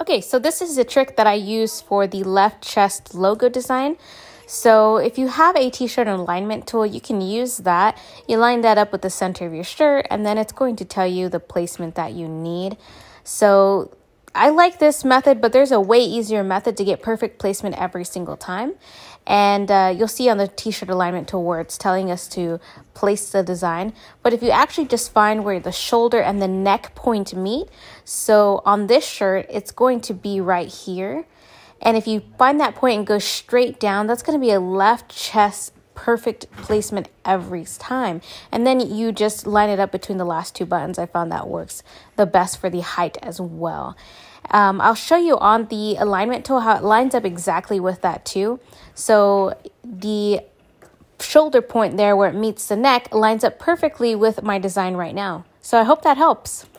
Okay, so this is a trick that I use for the left chest logo design. So if you have a t-shirt alignment tool, you can use that. You line that up with the center of your shirt and then it's going to tell you the placement that you need. So I like this method, but there's a way easier method to get perfect placement every single time. And uh, you'll see on the t-shirt alignment towards telling us to place the design. But if you actually just find where the shoulder and the neck point meet, so on this shirt, it's going to be right here. And if you find that point and go straight down, that's going to be a left chest perfect placement every time. And then you just line it up between the last two buttons. I found that works the best for the height as well. Um, I'll show you on the alignment tool how it lines up exactly with that too. So the shoulder point there where it meets the neck lines up perfectly with my design right now. So I hope that helps.